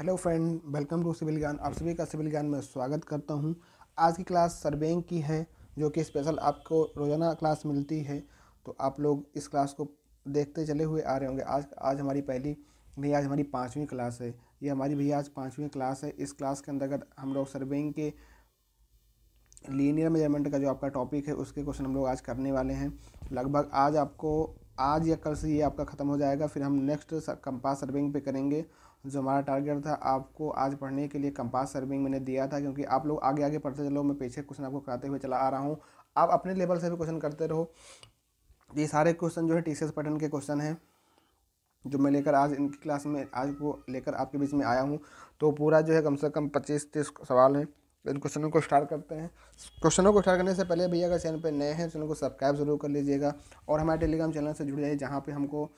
hello friend welcome to civil Gyan आप सभी का सिविल ज्ञान में स्वागत करता हूं आज की क्लास सर्वेंग की है जो कि स्पेशल आपको रोज़ाना क्लास मिलती है तो आप लोग इस क्लास को देखते चले हुए आ रहे होंगे आज आज हमारी पहली भैया आज हमारी पाँचवीं क्लास है ये हमारी भैया आज पाँचवीं क्लास है इस क्लास के अंतर्गत हम लोग सर्वेंग के लीनियर मेजरमेंट का जो आपका टॉपिक है उसके क्वेश्चन हम लोग आज करने वाले हैं लगभग आज आपको आज या कल से ये आपका ख़त्म हो जाएगा फिर हम नेक्स्ट कंपास सर्विंग पे करेंगे जो हमारा टारगेट था आपको आज पढ़ने के लिए कंपास सर्विंग मैंने दिया था क्योंकि आप लोग आगे आगे पढ़ते चलो मैं पीछे क्वेश्चन आपको कराते हुए चला आ रहा हूँ आप अपने लेवल से भी क्वेश्चन करते रहो ये सारे क्वेश्चन जो है टी पैटर्न के क्वेश्चन हैं जो मैं लेकर आज इनकी क्लास में आज को लेकर आपके बीच में आया हूँ तो पूरा जो है कम से कम पच्चीस तीस सवाल हैं इन क्वेश्चनों को स्टार्ट करते हैं क्वेश्चनों को स्टार्ट करने से पहले भैया अगर चैनल पर नए हैं तो चैनल को सब्सक्राइब जरूर कर लीजिएगा और हमारे टेलीग्राम चैनल से जुड़ जाइए जहाँ पे हमको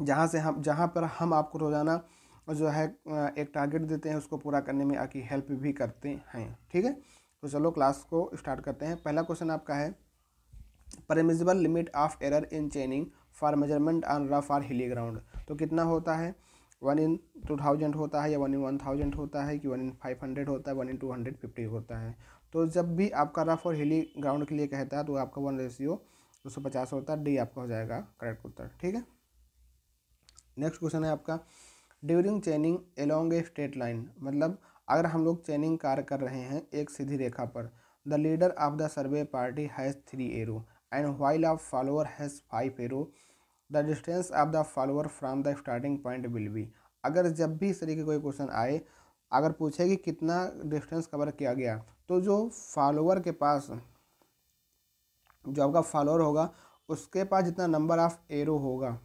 जहाँ से हम जहाँ पर हम आपको रोज़ाना जो है एक टारगेट देते हैं उसको पूरा करने में आपकी हेल्प भी करते हैं ठीक है तो चलो क्लास को स्टार्ट करते हैं पहला क्वेश्चन आपका है permissible limit of error in chaining for measurement on rough और हिली ग्राउंड तो कितना होता है वन इन टू थाउजेंड होता है या वन इन वन थाउजेंड होता है कि वन इन फाइव हंड्रेड होता है one in two hundred fifty होता है तो जब भी आपका रफ और हिली ग्राउंड के लिए कहता है तो आपका वन रेशियो दो सौ पचास होता है डी आपका हो जाएगा करेक्ट उत्तर ठीक है नेक्स्ट क्वेश्चन है आपका during chaining along a straight line मतलब अगर हम लोग चेनिंग कार्य कर रहे हैं एक सीधी रेखा पर the leader of the survey party has three arrow and while of follower has five arrow the distance of the follower from the starting point will be अगर जब भी इस तरीके कोई क्वेश्चन आए अगर पूछे कि कितना डिस्टेंस कवर किया गया तो जो फॉलोअर के पास जो आपका फॉलोअर होगा उसके पास जितना नंबर ऑफ एरो होगा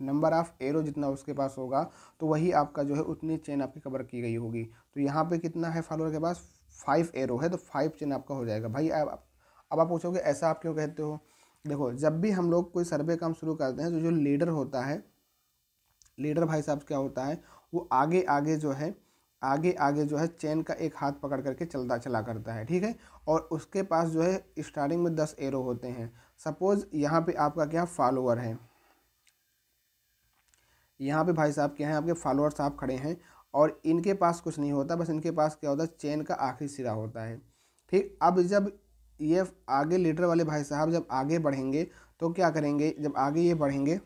नंबर ऑफ़ एरो जितना उसके पास होगा तो वही आपका जो है उतनी चेन आपकी कवर की गई होगी तो यहाँ पे कितना है फॉलोअर के पास फाइव एरो है तो फाइव चेन आपका हो जाएगा भाई अब अब आप पूछोगे ऐसा आप क्यों कहते हो देखो जब भी हम लोग कोई सर्वे काम शुरू करते हैं तो जो लीडर होता है लीडर भाई साहब क्या होता है वो आगे आगे जो है आगे आगे जो है चेन का एक हाथ पकड़ करके चलता चला करता है ठीक है और उसके पास जो है स्टार्टिंग में दस एरो होते हैं सपोज़ यहाँ पे आपका क्या फॉलोअर है यहाँ पे भाई साहब क्या हैं आपके फॉलोअर साहब खड़े हैं और इनके पास कुछ नहीं होता बस इनके पास क्या होता है चेन का आखिरी सिरा होता है ठीक अब जब ये आगे लीडर वाले भाई साहब जब आगे बढ़ेंगे तो क्या करेंगे जब आगे ये बढ़ेंगे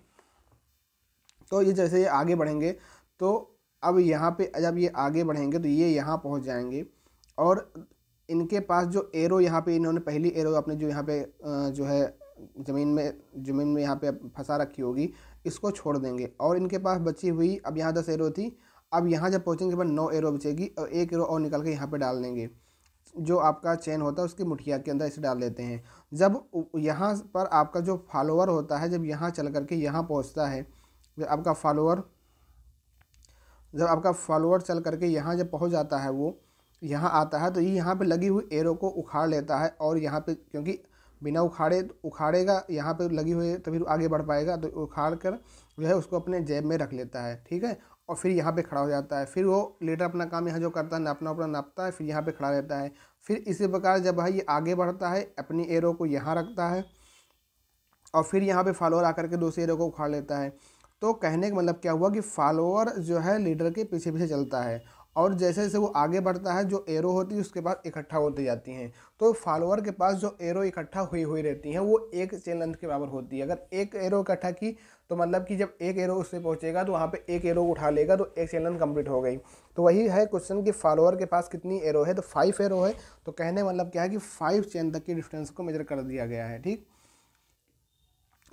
तो ये जैसे ये आगे बढ़ेंगे तो अब यहाँ पे जब ये आगे बढ़ेंगे तो ये यहाँ पहुँच जाएंगे और इनके पास जो एरो यहाँ पे इन्होंने पहली एरो अपने जो यहाँ पे जो है ज़मीन में ज़मीन में यहाँ पे फंसा रखी होगी इसको छोड़ देंगे और इनके पास बची हुई अब यहाँ दस एरो थी अब यहाँ जब पहुँचेंगे के बाद नौ एरो बचेगी और एक एरो और निकल के यहाँ पर डाल देंगे जो आपका चेन होता है उसकी मुठिया के अंदर इसे डाल देते हैं जब यहाँ पर आपका जो फॉलोअर होता है जब यहाँ चल करके यहाँ पहुँचता है जब आपका फॉलोअर जब आपका फॉलोअर चल करके यहाँ जब पहुँच जाता है वो यहाँ आता है तो ये यहाँ पे लगी हुई एरो को उखाड़ लेता है और यहाँ पे क्योंकि बिना उखाड़े उखाड़ेगा यहाँ पे लगी हुई है तभी आगे बढ़ पाएगा तो उखाड़ कर जो है उसको अपने जेब में रख लेता है ठीक है और फिर यहाँ पे खड़ा हो जाता है फिर वो लेटर अपना काम यहाँ जो करता है नापना अपना नापता है फिर यहाँ पे खड़ा रहता है फिर इसी प्रकार जब भाई ये आगे बढ़ता है अपनी एरो को यहाँ रखता है और फिर यहाँ पर फॉलोअर आकर के दूसरे एरो को उखाड़ लेता है तो कहने का मतलब क्या हुआ कि फॉलोअर जो है लीडर के पीछे पीछे चलता है और जैसे जैसे वो आगे बढ़ता है जो एरो होती है उसके पास इकट्ठा होती जाती हैं तो फॉलोअर के पास जो एरो इकट्ठा हुई हुई रहती हैं वो एक चेन लेंथ के बराबर होती है अगर एक एरो इकट्ठा की तो मतलब कि जब एक एरो उससे पहुंचेगा तो वहाँ पे एक एरो उठा लेगा तो एक चेन लेंथ कम्प्लीट हो गई तो वही है क्वेश्चन कि फॉलोअर के पास कितनी एरो है तो फाइव एरो है तो कहने मतलब क्या है कि फाइव चेन तक की डिस्टेंस को मेजर कर दिया गया है ठीक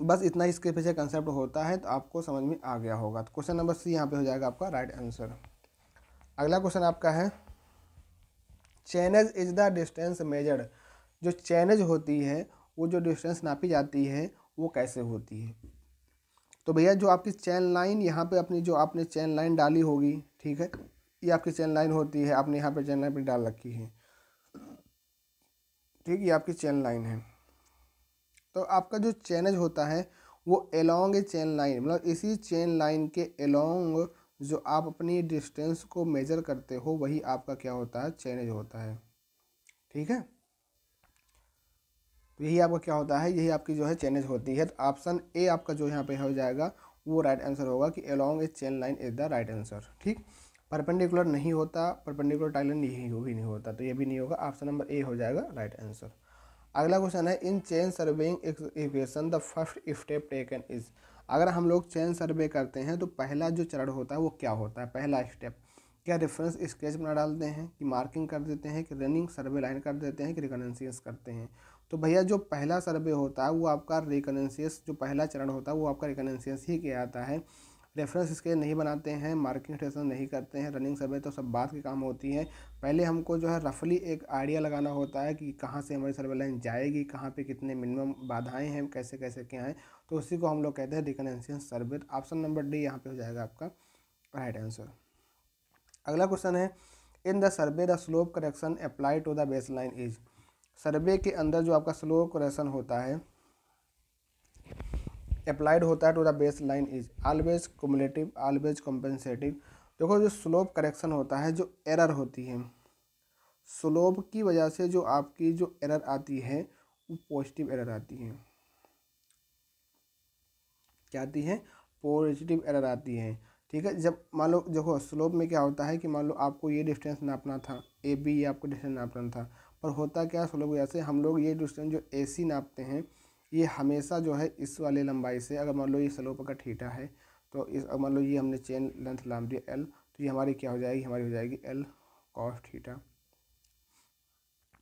बस इतना इसके पीछे कंसेप्ट होता है तो आपको समझ में आ गया होगा तो क्वेश्चन नंबर सी यहाँ पे हो जाएगा आपका राइट आंसर अगला क्वेश्चन आपका है chainage is the distance measured जो चैनज होती है वो जो डिस्टेंस नापी जाती है वो कैसे होती है तो भैया जो आपकी चैन लाइन यहाँ पे अपनी जो आपने चैन लाइन डाली होगी ठीक है ये आपकी चैन लाइन होती है आपने यहाँ पे चैन लाइन अपनी डाल रखी है ठीक ये आपकी चैन लाइन है तो आपका जो चैनज होता है वो एलोंग ए चैन लाइन मतलब इसी चैन लाइन के एलोंग जो आप अपनी डिस्टेंस को मेज़र करते हो वही आपका क्या होता है चेंज होता है ठीक है तो यही आपका क्या होता है यही आपकी जो है चेंज होती है तो ऑप्शन ए आपका जो यहाँ पे हो जाएगा वो राइट आंसर होगा कि along a chain line is the right answer ठीक परपेंडिकुलर नहीं होता परपेंडिकुलर टाइलन यही वो भी नहीं होता तो ये भी नहीं होगा ऑप्शन नंबर ए हो जाएगा राइट आंसर अगला क्वेश्चन है in chain surveying equation the first step taken is अगर हम लोग चयन सर्वे करते हैं तो पहला जो चरण होता है वो क्या होता है पहला स्टेप क्या रेफरेंस स्केच बना डालते हैं कि मार्किंग कर देते हैं कि रनिंग सर्वे लाइन कर देते हैं कि रिकनेंसियस करते हैं तो भैया जो पहला सर्वे होता है वो आपका रिकनेंसियस जो पहला चरण होता है वो आपका रिकनेंसियस ही किया जाता है रेफरेंस स्केच नहीं बनाते हैं मार्किंग स्टेशन नहीं करते हैं रनिंग सर्वे तो सब बात के काम होती है पहले हमको जो है रफली एक आइडिया लगाना होता है कि कहाँ से हमारी सर्वे लाइन जाएगी कहाँ पे कितने मिनिमम बाधाएं हैं कैसे कैसे क्या हैं तो उसी को हम लोग कहते हैं reconnaissance survey option number D यहाँ पे हो जाएगा आपका राइट आंसर अगला क्वेश्चन है in the survey the slope correction apply to the base line is survey के अंदर जो आपका स्लोप करेक्शन होता है अप्लाइड होता है to the base line is always cumulative always compensative देखो जो स्लोप करेक्शन होता है जो एरर होती है स्लोप की वजह से जो आपकी जो एरर आती है वो पॉजिटिव एरर आती है क्या आती है पॉजिटिव एरर आती है ठीक है जब मान लो देखो स्लोप में क्या होता है कि मान लो आपको ये डिस्टेंस नापना था ए बी ये आपको डिस्टेंस नापना था पर होता क्या है स्लोप की वजह से हम लोग ये डिस्टेंस जो ए सी नापते हैं ये हमेशा जो है इस वाले लंबाई से अगर मान लो ये स्लोप का ठीठा है तो इस मान लो ये हमने चेन लेंथ लाम दिया एल तो ये हमारी क्या हो जाएगी हमारी हो जाएगी एल कॉस थीटा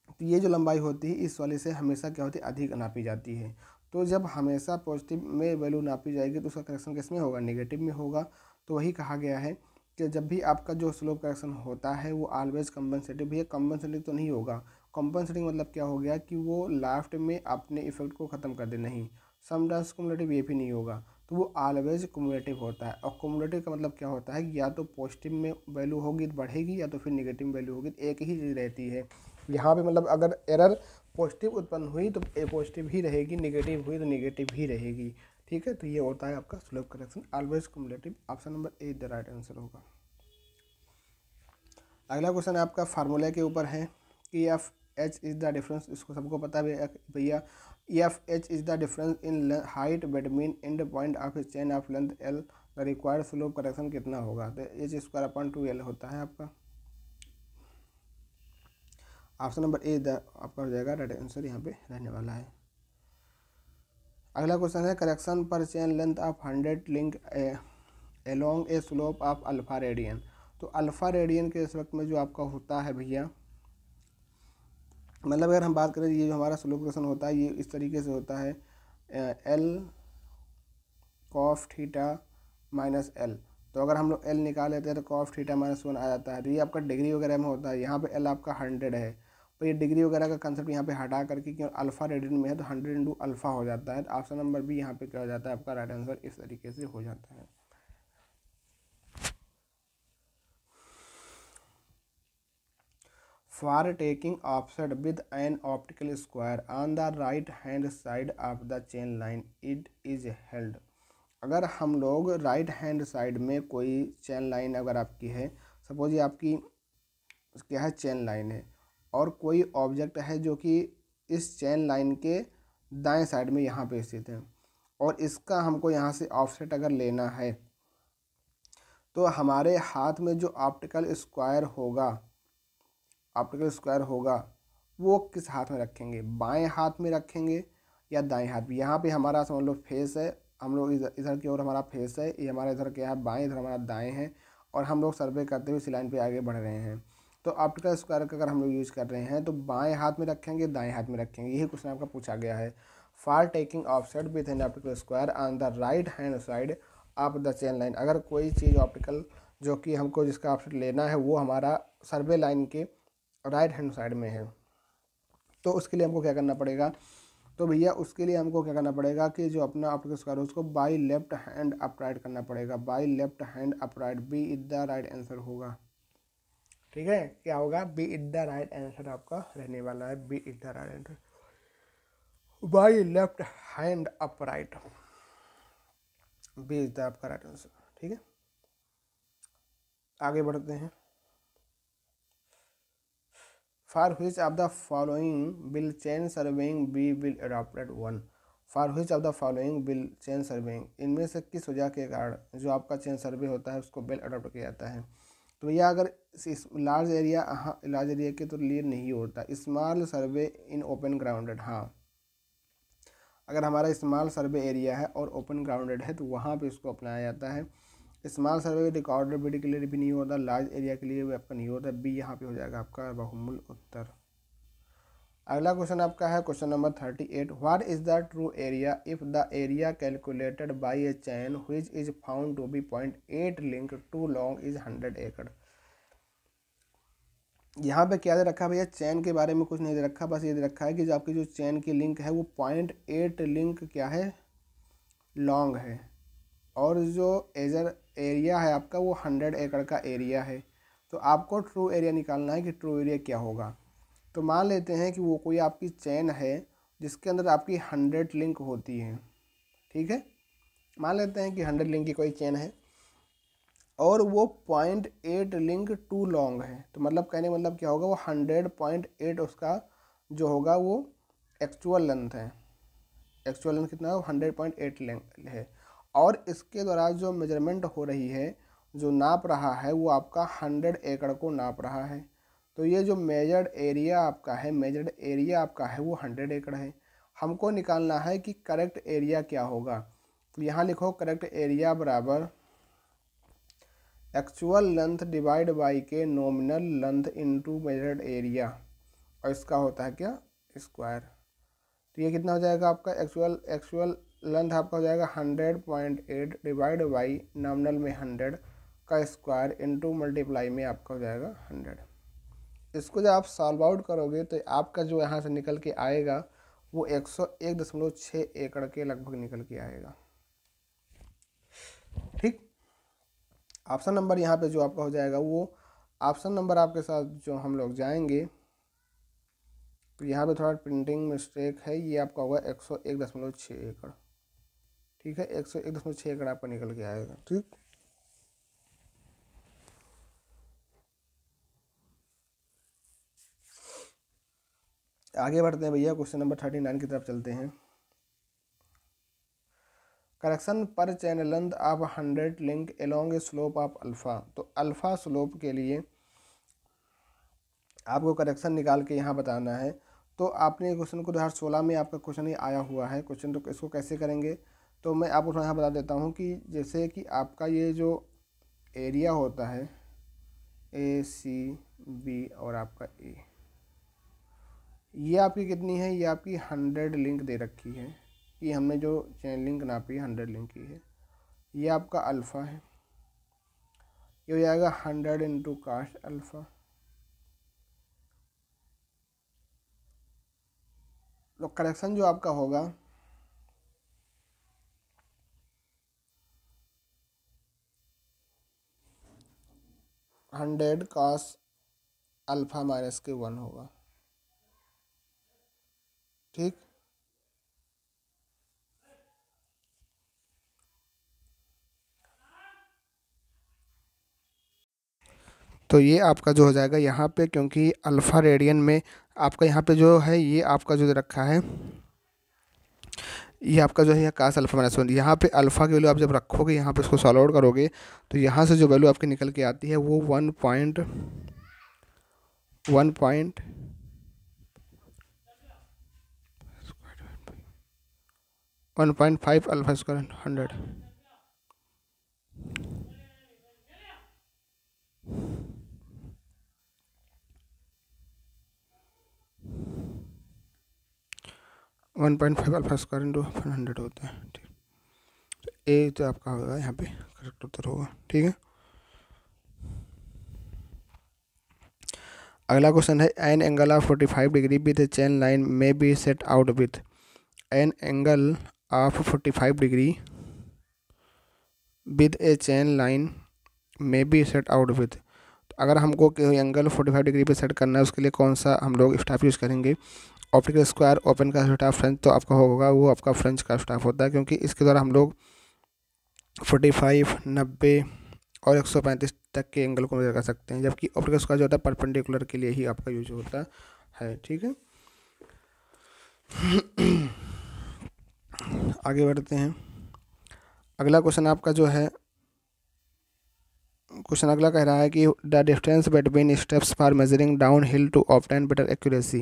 तो ये जो लंबाई होती है इस वाले से हमेशा क्या होती है अधिक नापी जाती है तो जब हमेशा पॉजिटिव में वैल्यू नापी जाएगी तो उसका करेक्शन किस में होगा नेगेटिव में होगा तो वही कहा गया है कि जब भी आपका जो स्लोप करेक्शन होता है वो ऑलवेज कम्पनसेटिव भैया कम्पनसेटिव तो नहीं होगा कॉम्पनसेटिंग मतलब क्या हो गया कि वो लास्ट में अपने इफेक्ट को ख़त्म कर दे नहीं समटाइम्स कम्युलेटिव ये भी नहीं होगा तो वो ऑलवेज कुमलेटिव होता है और कुमलेटिव का मतलब क्या होता है कि या तो पॉजिटिव में वैल्यू होगी तो बढ़ेगी या तो फिर निगेटिव वैल्यू होगी तो एक ही चीज़ रहती है यहाँ पे मतलब अगर एरर पॉजिटिव उत्पन्न हुई तो ए पॉजिटिव ही रहेगी निगेटिव हुई तो निगेटिव ही रहेगी ठीक है तो ये होता है आपका slope correction always cumulative option number A the right answer होगा अगला क्वेश्चन आपका फार्मूला के ऊपर है कि F H is the difference इसको सबको पता है भैया F H is the difference in height between end point of chain of length L the required slope correction कितना होगा तो H square upon two L होता है आपका ऑप्शन नंबर ए द आपका हो जाएगा राइट आंसर यहाँ पे रहने वाला है अगला क्वेश्चन है correction per chain length of hundred link along a slope of alpha radian तो अल्फ़ा रेडियन के इस वक्त में जो आपका होता है भैया मतलब अगर हम बात करें ये जो हमारा स्लो मोशन होता है ये इस तरीके से होता है L cos theta minus L तो अगर हम लोग एल निकाल लेते हैं तो कॉफ थीटा माइनस वन आ जाता है तो ये आपका डिग्री वगैरह में होता है यहाँ पे एल आपका हंड्रेड है तो ये डिग्री वगैरह का कंसेप्ट यहाँ पे हटा करके क्यों अल्फ़ा रेडियन में है तो हंड्रेड इंटू अल्फ़ा हो जाता है तो ऑप्शन नंबर बी यहाँ पे क्या हो जाता है आपका राइट आंसर इस तरीके से हो जाता है for taking offset with an optical square on the right hand side of the chain line it is held अगर हम लोग राइट हैंड साइड में कोई चैन लाइन अगर आपकी है सपोज ये आपकी क्या है चैन लाइन है और कोई ऑब्जेक्ट है जो कि इस चैन लाइन के दाएं साइड में यहाँ पे स्थित है और इसका हमको यहाँ से ऑफसेट अगर लेना है तो हमारे हाथ में जो ऑप्टिकल स्क्वायर होगा ऑप्टिकल स्क्वायर होगा वो किस हाथ में रखेंगे बाएं हाथ में रखेंगे या दाएं हाथ में यहाँ पे हमारा समझ लो फेस है हम लोग इधर इधर की ओर हमारा फेस है ये हमारा इधर क्या है बाएँ इधर हमारा दाएँ है और हम लोग सर्वे करते हुए इस लाइन पर आगे बढ़ रहे हैं तो ऑप्टिकल स्क्वायर का अगर हम लोग यूज़ कर रहे हैं तो बाएँ हाथ में रखेंगे दाएँ हाथ में रखेंगे यही क्वेश्चन आपका पूछा गया है for taking offset with an optical square on the right hand side of the chain line अगर कोई चीज़ ऑप्टिकल जो कि हमको जिसका ऑप्शन लेना है वो हमारा सर्वे लाइन के राइट हैंड साइड में है तो उसके लिए हमको क्या करना पड़ेगा तो भैया उसके लिए हमको क्या करना पड़ेगा कि जो अपना ऑप्टिकल स्क्वायर है उसको बाई लेफ्ट हैंड अपराइट करना पड़ेगा by left hand upright B is the right answer होगा ठीक है क्या होगा B is the right answer आपका रहने वाला है B is the right answer by left hand upright B is the आपका राइट आंसर ठीक है आगे बढ़ते हैं for which of the following will chain surveying be will adopted one for which of the following will chain surveying इनमें से किस वजह के कारण जो आपका चैन सर्वे होता है उसको बिल अडोप्ट किया जाता है तो भैया अगर इस लार्ज एरिया हाँ लार्ज एरिया के तो लिए नहीं होता small survey in open grounded हाँ अगर हमारा स्मॉल सर्वे एरिया है और ओपन ग्राउंडेड है तो वहाँ पे इसको अपनाया जाता है स्मॉल सर्वे रिकॉर्डर बी के लिए भी नहीं होता लार्ज एरिया के लिए भी आपका नहीं होता बी यहाँ पे हो जाएगा आपका बहुमूल उत्तर अगला क्वेश्चन आपका है question number thirty eight what is the true area if the area calculated by a chain which is found to be point eight link too long is hundred एकड़ यहाँ पे क्या दे रखा है भैया चैन के बारे में कुछ नहीं दे रखा बस ये दे रखा है कि जो आपकी जो चैन की लिंक है वो पॉइंट एट लिंक क्या है लॉन्ग है और जो एजर एरिया है आपका वो हंड्रेड एकड़ का एरिया है तो आपको ट्रू एरिया निकालना है कि ट्रू एरिया क्या होगा तो मान लेते हैं कि वो कोई आपकी चैन है जिसके अंदर आपकी हंड्रेड लिंक होती है ठीक है मान लेते हैं कि हंड्रेड लिंक की कोई चैन है और वो point eight link too long है तो मतलब कहने का मतलब क्या होगा वो हंड्रेड पॉइंट एट उसका जो होगा वो एक्चुअल लेंथ है एक्चुअल लेंथ कितना है हंड्रेड पॉइंट एट लेंथ है और इसके द्वारा जो मेजरमेंट हो रही है जो नाप रहा है वो आपका हंड्रेड एकड़ को नाप रहा है तो ये जो मेजर्ड एरिया आपका है मेजर्ड एरिया आपका है वो हंड्रेड एकड़ है हमको निकालना है कि करेक्ट एरिया क्या होगा तो यहाँ लिखो करेक्ट एरिया बराबर एक्चुअल लेंथ डिवाइड बाई के nominal length into measured area और इसका होता है क्या स्क्वायर तो ये कितना हो जाएगा आपका एक्चुअल एक्चुअल लेंथ आपका हो जाएगा hundred point eight divide by nominal में हंड्रेड का स्क्वायर इंटू मल्टीप्लाई में आपका हो जाएगा हंड्रेड इसको जब आप सॉल्व आउट करोगे तो आपका जो यहाँ से निकल के आएगा वो एक सौ एक दशमलव छः एकड़ के लगभग निकल के आएगा ठीक ऑप्शन नंबर यहाँ पे जो आपका हो जाएगा वो ऑप्शन नंबर आपके साथ जो हम लोग जाएंगे तो यहाँ पे थोड़ा प्रिंटिंग मिस्टेक है ये आपका होगा एक सौ एक दशमलव छः एकड़ ठीक है एक सौ एक दशमलव छः एकड़ आपका निकल के आएगा ठीक आगे बढ़ते हैं भैया क्वेश्चन नंबर थर्टी नाइन की तरफ चलते हैं correction per chain length of hundred link along a slope of alpha तो अल्फ़ा स्लोप के लिए आपको करेक्शन निकाल के यहाँ बताना है तो आपने क्वेश्चन को दो हज़ार सोलह में आपका क्वेश्चन ही आया हुआ है क्वेश्चन तो इसको कैसे करेंगे तो मैं आपको थोड़ा यहाँ बता देता हूँ कि जैसे कि आपका ये जो एरिया होता है ए सी बी और आपका ए ये आपकी कितनी है ये आपकी हंड्रेड लिंक दे रखी है कि हमने जो चैन लिंक नापी हंड्रेड लिंक की है ये आपका अल्फ़ा है ये हो जाएगा हंड्रेड इंटू कास्ट अल्फ़ा तो करेक्शन जो आपका होगा हंड्रेड कॉस अल्फ़ा माइनस के वन होगा ठीक तो ये आपका जो हो जाएगा यहाँ पे क्योंकि अल्फ़ा रेडियन में आपका यहाँ पे जो है ये आपका जो रखा है ये आपका जो है काश अल्फ़ा माइनस वन यहाँ पर अल्फ़ा की वैल्यू आप जब रखोगे यहाँ पर इसको सॉल्व आउट करोगे तो यहाँ से जो वैल्यू आपकी निकल के आती है वो one point one point one point five alpha square hundred one point five alpha square into one hundred होता है ठीक तो ए तो आपका होगा यहाँ पे करेक्ट उत्तर होगा ठीक है अगला क्वेश्चन है an angle of forty five degree with chain line may be set out with an angle of forty five degree with a chain line may be set out with अगर हमको angle forty five degree पे सेट करना है उसके लिए कौन सा हम लोग स्टाफ यूज़ करेंगे ऑप्टिकल स्क्वायर ओपन का स्टाफ फ्रेंच तो आपका होगा वो आपका फ्रेंच का स्टाफ होता है क्योंकि इसके द्वारा हम लोग फोर्टी फाइव नब्बे और एक सौ पैंतीस तक के एंगल को मेजर कर सकते हैं जबकि ऑप्टिकल स्क्वायर जो होता है परपेंडिकुलर के लिए ही आपका यूज होता है ठीक है आगे बढ़ते हैं अगला क्वेश्चन आपका जो है क्वेश्चन अगला कह रहा है कि the difference between steps for measuring down hill to obtain better accuracy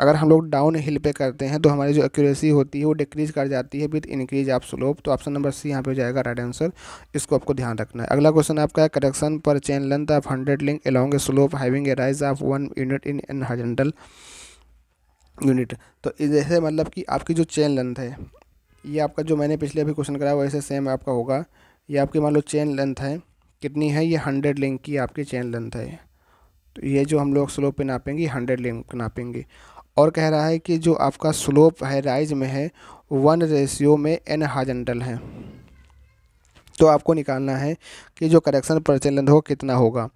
अगर हम लोग डाउन हिल पे करते हैं तो हमारी जो एक्यूरेसी होती है वो डिक्रीज कर जाती है विद इंक्रीज ऑफ़ स्लोप तो ऑप्शन नंबर सी यहाँ पे जाएगा राइट आंसर इसको आपको ध्यान रखना है अगला क्वेश्चन आपका है correction per chain length of hundred link along a slope having a rise of one unit in n horizontal unit तो जैसे मतलब कि आपकी जो चेन लेंथ है ये आपका जो मैंने पिछले अभी क्वेश्चन कराया वैसे सेम आपका होगा ये आपकी मान लो चेन लेंथ है कितनी है ये हंड्रेड लिंक की आपकी चेन लेंथ है तो ये जो हम लोग स्लोप पे नापेंगे हंड्रेड लिंक नापेंगे और कह रहा है कि जो आपका स्लोप है राइज में है वन रेशियो में एन हाजेंटल है तो आपको निकालना है कि जो करेक्शन प्रचलन हो कितना होगा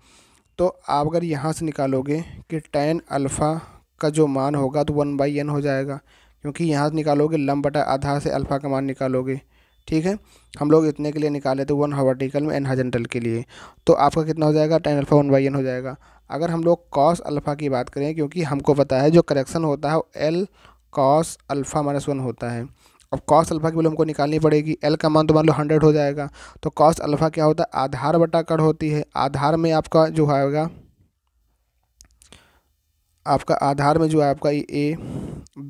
तो आप अगर यहाँ से निकालोगे कि टेन अल्फ़ा का जो मान होगा तो वन बाई एन हो जाएगा क्योंकि यहाँ से निकालोगे लम्बटा बटा आधा से अल्फ़ा का मान निकालोगे ठीक है हम लोग इतने के लिए निकाले थे वन वर्टिकल में एन हजेंटल के लिए तो आपका कितना हो जाएगा tan alpha one by n हो जाएगा अगर हम लोग कॉस अल्फ़ा की बात करें क्योंकि हमको पता है जो करेक्शन होता है वो L cos alpha minus one होता है अब कॉस अल्फ़ा की वैल्यू हमको निकालनी पड़ेगी एल का मान तो मान लो हंड्रेड हो जाएगा तो कॉस अल्फ़ा क्या होता है आधार बटा कड़ होती है आधार में आपका जो आएगा आपका आधार में जो है आपका ए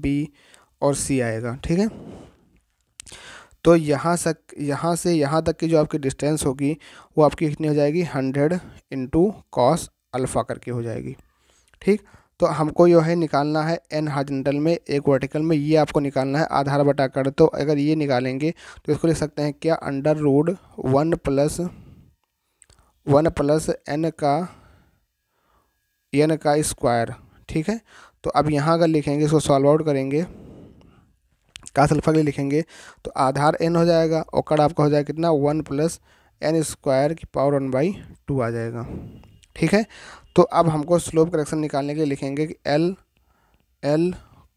बी और सी आएगा ठीक है तो यहाँ सक यहाँ से यहाँ तक की जो आपकी डिस्टेंस होगी वो आपकी कितनी हो जाएगी हंड्रेड इंटू कॉस अल्फ़ा करके हो जाएगी ठीक तो हमको जो है निकालना है एन हॉर्जेंटल में एक वर्टिकल में ये आपको निकालना है आधार बटा कर तो अगर ये निकालेंगे तो इसको लिख सकते हैं क्या under root one plus one plus n का एन का स्क्वायर ठीक है तो अब यहाँ अगर लिखेंगे इसको सॉल्व आउट करेंगे का सल्फा के लिए लिखेंगे तो आधार एन हो जाएगा ओकर आपका हो जाएगा कितना वन प्लस एन स्क्वायर की पावर वन बाई टू आ जाएगा ठीक है तो अब हमको स्लोप करेक्शन निकालने के लिए लिखेंगे कि L L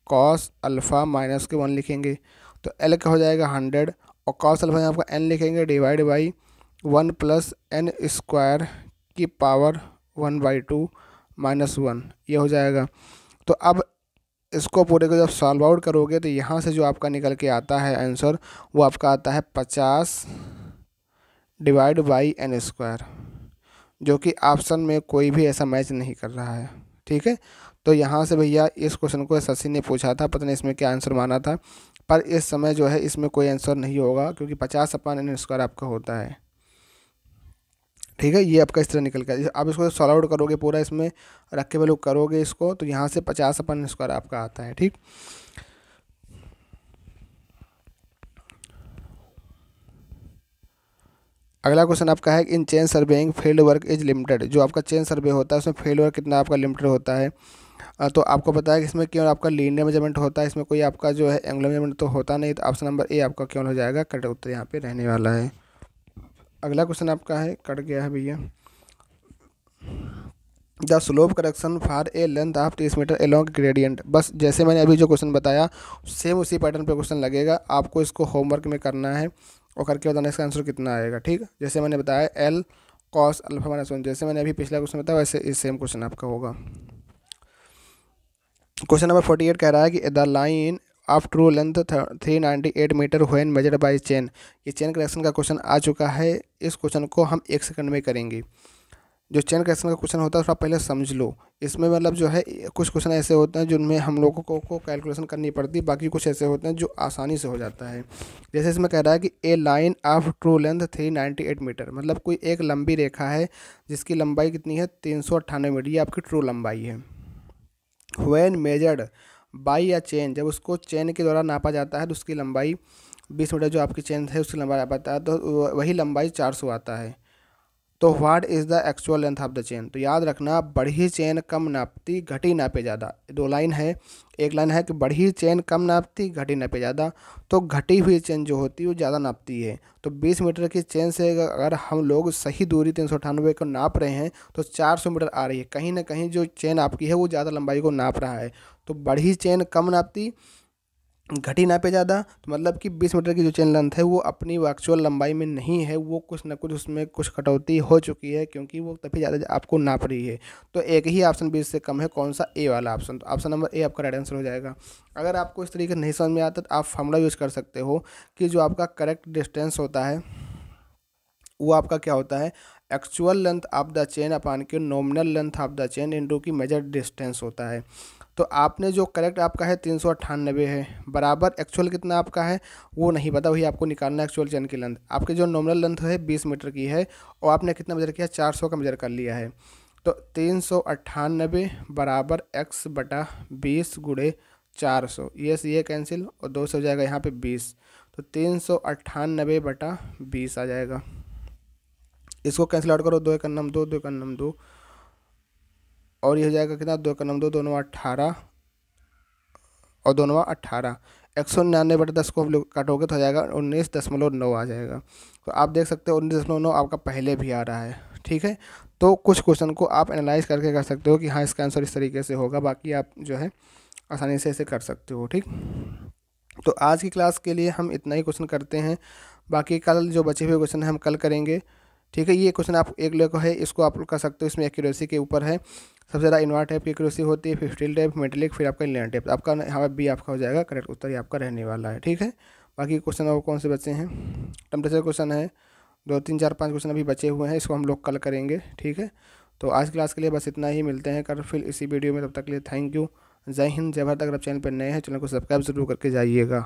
cos alpha minus के वन लिखेंगे तो एल का हो जाएगा हंड्रेड और कॉस अल्फ़ा में आपका एन लिखेंगे divide by one plus N square की power one by two minus one ये हो जाएगा तो अब इसको पूरे को जब सॉल्व आउट करोगे तो यहाँ से जो आपका निकल के आता है आंसर वो आपका आता है पचास डिवाइड बाई एन स्क्वायर जो कि ऑप्शन में कोई भी ऐसा मैच नहीं कर रहा है ठीक है तो यहाँ से भैया इस क्वेश्चन को शशि ने पूछा था पता नहीं इसमें क्या आंसर माना था पर इस समय जो है इसमें कोई आंसर नहीं होगा क्योंकि पचास अपान एन स्क्वायर आपका होता है ठीक है ये आपका इस तरह निकल कर आप इसको सॉल आउट करोगे पूरा इसमें रख के वैल्यू करोगे इसको तो यहाँ से पचास अपन स्क्वायर आपका आता है ठीक अगला क्वेश्चन आपका है in chain surveying field work is limited जो आपका चेन सर्वे होता है उसमें फील्ड वर्क कितना आपका लिमिटेड होता है तो आपको पता है कि इसमें क्यों आपका लीनियर मेजरमेंट होता है इसमें कोई आपका जो है एंगुलर मेजरमेंट तो होता नहीं तो ऑप्शन नंबर ए आपका क्यों हो जाएगा करेक्ट उत्तर यहाँ पे रहने वाला है अगला क्वेश्चन आपका है कट गया है भैया the slope correction for a length of तीस मीटर एलोंग ग्रेडियंट बस जैसे मैंने अभी जो क्वेश्चन बताया सेम उसी पैटर्न पे क्वेश्चन लगेगा आपको इसको होमवर्क में करना है और करके बताना इसका आंसर कितना आएगा ठीक जैसे मैंने बताया L cos alpha minus one जैसे मैंने अभी पिछला क्वेश्चन बताया वैसे इस सेम क्वेश्चन आपका होगा क्वेश्चन नंबर फोर्टी एट कह रहा है कि the line of true length three ninety eight metre when measure by chain ये चेन कलेक्शन का क्वेश्चन आ चुका है इस क्वेश्चन को हम एक सेकंड में करेंगे जो चेन करेक्शन का क्वेश्चन होता है थोड़ा पहले समझ लो इसमें मतलब जो है कुछ क्वेश्चन ऐसे होते हैं जिनमें हम लोगों को को कैलकुलेशन करनी पड़ती है बाकी कुछ ऐसे होते हैं जो आसानी से हो जाता है जैसे इसमें कह रहा है कि a line of true length three ninety eight metre मतलब कोई एक लंबी रेखा है जिसकी लंबाई कितनी है तीन सौ अट्ठानवे मीटर ये आपकी ट्रू लंबाई है वैन मेजर्ड बाई या चेन जब उसको चेन के द्वारा नापा जाता है तो उसकी लंबाई बीस मीटर जो आपकी चेन है उसकी लंबाई नापा जाता है तो वही लंबाई चार सौ आता है तो what is the actual length of the chain तो याद रखना बढ़ी चेन कम नापती घटी नापे ज़्यादा दो लाइन है एक लाइन है कि बढ़ी चेन कम नापती घटी नापे ज़्यादा तो घटी हुई चेन जो होती है वो ज़्यादा नापती है तो 20 मीटर की चेन से अगर हम लोग सही दूरी तीन को नाप रहे हैं तो 400 मीटर आ रही है कहीं ना कहीं जो चेन आपकी है वो ज़्यादा लंबाई को नाप रहा है तो बढ़ी चेन कम नापती घटी ना पे ज़्यादा तो मतलब कि 20 मीटर की जो चेन लेंथ है वो अपनी एक्चुअल लंबाई में नहीं है वो कुछ ना कुछ उसमें कुछ कटौती हो चुकी है क्योंकि वो तभी ज़्यादा आपको नाप रही है तो एक ही ऑप्शन 20 से कम है कौन सा ए वाला ऑप्शन तो ऑप्शन नंबर ए आपका राइट आंसर हो जाएगा अगर आपको इस तरीके नहीं समझ में आता तो आप फॉर्मूला यूज़ कर सकते हो कि जो आपका करेक्ट डिस्टेंस होता है वो आपका क्या होता है actual length of the chain upon के nominal length of the chain into की मेजर डिस्टेंस होता है तो आपने जो करेक्ट आपका है तीन सौ अट्ठानबे है बराबर एक्चुअल कितना आपका है वो नहीं पता वही आपको निकालना है एक्चुअल चैन की लेंथ आपकी जो नॉमिनल लेंथ है बीस मीटर की है और आपने कितना मेजर किया चार सौ का मेजर कर लिया है तो तीन सौ अट्ठानबे बराबर एक्स बटा बीस गुड़े चार सौ ये सी ये कैंसिल और दो सौ हो जाएगा यहाँ पर बीस तो तीन सौ अट्ठानबे बटा बीस आ जाएगा इसको कैंसिल आउट करो दो एक नम दो दो एक नम दो और ये हो जाएगा कितना दो का नम दो दोनों अट्ठारह और दोनों अट्ठारह एक सौ निन्यानवे बटे दस को हम लोग काटोगे तो हो जाएगा उन्नीस दशमलव नौ आ जाएगा तो आप देख सकते हो उन्नीस दशमलव नौ आपका पहले भी आ रहा है ठीक है तो कुछ क्वेश्चन को आप एनालाइज करके कर सकते हो कि हाँ इसका आंसर इस तरीके से होगा बाकी आप जो है आसानी से इसे कर सकते हो ठीक तो आज की क्लास के लिए हम इतना ही क्वेश्चन करते हैं बाकी कल जो बचे हुए क्वेश्चन हैं हम कल करेंगे ठीक है ये क्वेश्चन आप एक लेको है इसको आप कर सकते हो इसमें एक्यूरेसी के ऊपर है सबसे ज़्यादा इन्वार टाइप की क्रोसी होती है फिर स्टील टाइप मेटलिक फिर आपका इनलाइन टाइप तो आपका यहाँ बी आपका हो जाएगा करेक्ट उत्तर ही आपका रहने वाला है ठीक है बाकी क्वेश्चन और कौन से बचे हैं टेम्परेचर क्वेश्चन है दो तीन चार पाँच क्वेश्चन अभी बचे हुए हैं इसको हम लोग कल करेंगे ठीक है तो आज क्लास के लिए बस इतना ही मिलते हैं कल फिर इसी वीडियो में तब तक के लिए थैंक यू जय हिंद जय भारत अगर आप चैनल पर नए हैं चैनल को सब्सक्राइब जरूर करके जाइएगा